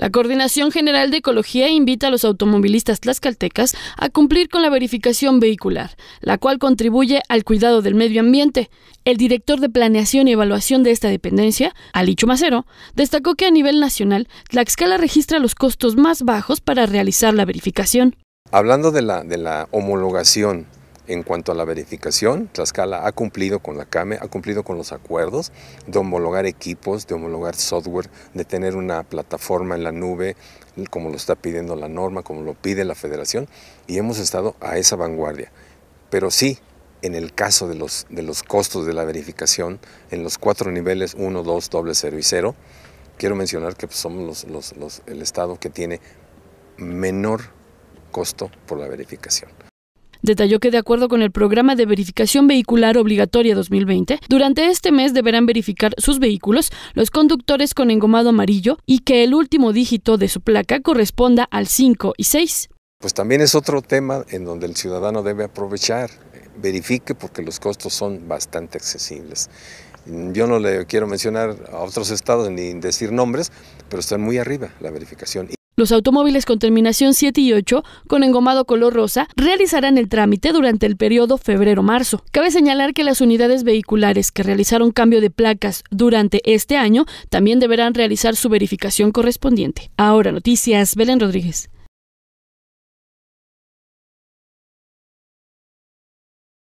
La Coordinación General de Ecología invita a los automovilistas tlaxcaltecas a cumplir con la verificación vehicular, la cual contribuye al cuidado del medio ambiente. El director de Planeación y Evaluación de esta dependencia, Alicho Macero, destacó que a nivel nacional, Tlaxcala registra los costos más bajos para realizar la verificación. Hablando de la, de la homologación en cuanto a la verificación, Tlaxcala ha cumplido con la CAME, ha cumplido con los acuerdos de homologar equipos, de homologar software, de tener una plataforma en la nube, como lo está pidiendo la norma, como lo pide la federación, y hemos estado a esa vanguardia. Pero sí, en el caso de los, de los costos de la verificación, en los cuatro niveles 1, 2, doble 0 y 0, quiero mencionar que pues, somos el estado que tiene menor costo por la verificación. Detalló que de acuerdo con el programa de verificación vehicular obligatoria 2020, durante este mes deberán verificar sus vehículos los conductores con engomado amarillo y que el último dígito de su placa corresponda al 5 y 6. Pues también es otro tema en donde el ciudadano debe aprovechar, verifique porque los costos son bastante accesibles. Yo no le quiero mencionar a otros estados ni decir nombres, pero están muy arriba la verificación. Los automóviles con terminación 7 y 8, con engomado color rosa, realizarán el trámite durante el periodo febrero-marzo. Cabe señalar que las unidades vehiculares que realizaron cambio de placas durante este año también deberán realizar su verificación correspondiente. Ahora noticias, Belén Rodríguez.